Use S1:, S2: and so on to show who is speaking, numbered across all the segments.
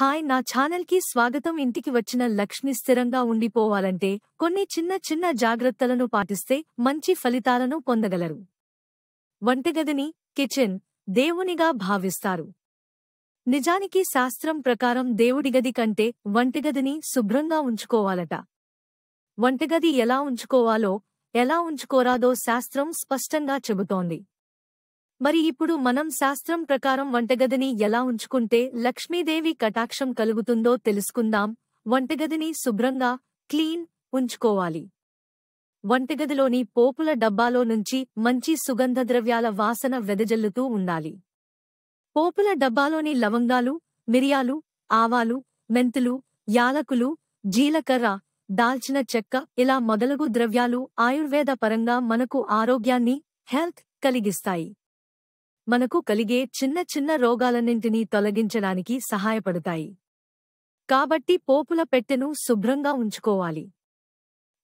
S1: hi నా ఛానల్కి స్వాగతం ఇంటికి వచ్చిన లక్ష్మి స్థిరంగా ఉండిపోవాలంటే కొన్ని చిన్న చిన్న జాగ్రత్తలను పాటిస్తే మంచి ఫలితాలను పొందగలరు వంటగదిని కిచెన్ దేవునిగా భావిస్తారు నిజానికి శాస్త్రం ప్రకారం దేవుడిగది కంటే వంటగదిని శుభ్రంగా ఉంచుకోవాలట వంటగది ఎలా ఉంచుకోవాలో ఎలా ఉంచుకోరాదో శాస్త్రం స్పష్టంగా చెబుతోంది మరి ఇప్పుడు మనం శాస్త్రం ప్రకారం వంటగదిని ఎలా ఉంచుకుంటే లక్ష్మీదేవి కటాక్షం కలుగుతుందో తెలుసుకుందాం వంటగదిని శుభ్రంగా క్లీన్ ఉంచుకోవాలి వంటగదిలోని పోపుల డబ్బాలో నుంచి మంచి సుగంధ ద్రవ్యాల వాసన వెదజల్లుతూ ఉండాలి పోపుల డబ్బాలోని లవంగాలు మిరియాలు ఆవాలు మెంతులు యాలకులు జీలకర్ర దాల్చిన చెక్క ఇలా మొదలగు ద్రవ్యాలు ఆయుర్వేద పరంగా మనకు ఆరోగ్యాన్ని హెల్త్ కలిగిస్తాయి మనకు కలిగే చిన్న చిన్న రోగాలన్నింటినీ తొలగించడానికి సహాయపడతాయి కాబట్టి పోపుల పెట్టెను శుభ్రంగా ఉంచుకోవాలి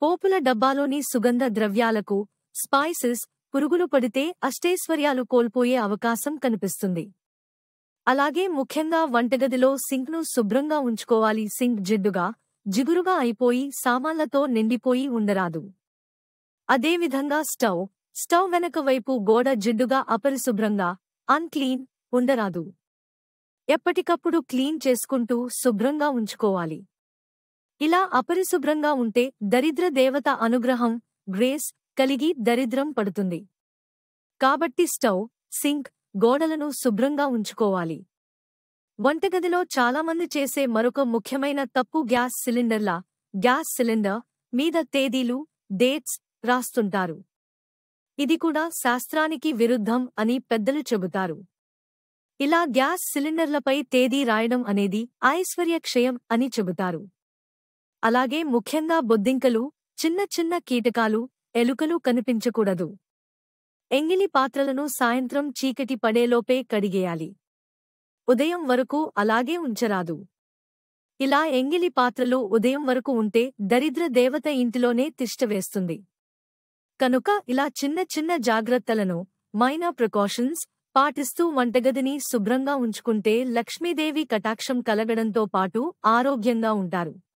S1: పోపుల డబ్బాలోని సుగంధ ద్రవ్యాలకు స్పైసెస్ పురుగులు పడితే అష్టైశ్వర్యాలు కోల్పోయే అవకాశం కనిపిస్తుంది అలాగే ముఖ్యంగా వంటగదిలో సింక్ను శుభ్రంగా ఉంచుకోవాలి సింక్ జిడ్డుగా జిగురుగా అయిపోయి సామాన్లతో నిండిపోయి ఉండరాదు అదేవిధంగా స్టవ్ స్టవ్ వెనక వైపు గోడ జిడ్డుగా అపరిశుభ్రంగా అన్క్లీన్ ఉండరాదు ఎప్పటికప్పుడు క్లీన్ చేసుకుంటూ శుభ్రంగా ఉంచుకోవాలి ఇలా అపరిశుభ్రంగా ఉంటే దరిద్ర దేవత అనుగ్రహం గ్రేస్ కలిగి దరిద్రం పడుతుంది కాబట్టి స్టవ్ సింక్ గోడలను శుభ్రంగా ఉంచుకోవాలి వంటగదిలో చాలామంది చేసే మరొక ముఖ్యమైన తప్పు గ్యాస్ సిలిండర్ల గ్యాస్ సిలిండర్ మీద తేదీలు డేట్స్ రాస్తుంటారు ఇది కూడా శాస్త్రానికి విరుద్ధం అని పెద్దలు చెబుతారు ఇలా గ్యాస్ సిలిండర్లపై తేదీ రాయడం అనేది ఐశ్వర్యక్షయం అని చెబుతారు అలాగే ముఖ్యంగా బొద్దింకలు చిన్న చిన్న కీటకాలు ఎలుకలు కనిపించకూడదు ఎంగిలి పాత్రలను సాయంత్రం చీకటి పడేలోపే కడిగేయాలి ఉదయం వరకు అలాగే ఉంచరాదు ఇలా ఎంగిలి పాత్రలు ఉదయం వరకు ఉంటే దరిద్ర దేవత ఇంటిలోనే తిష్టవేస్తుంది కనుక ఇలా చిన్న చిన్న జాగ్రత్తలను మైనా ప్రికాషన్స్ పాటిస్తూ వంటగదిని శుభ్రంగా ఉంచుకుంటే లక్ష్మీదేవి కటాక్షం కలగడంతో పాటు ఆరోగ్యంగా ఉంటారు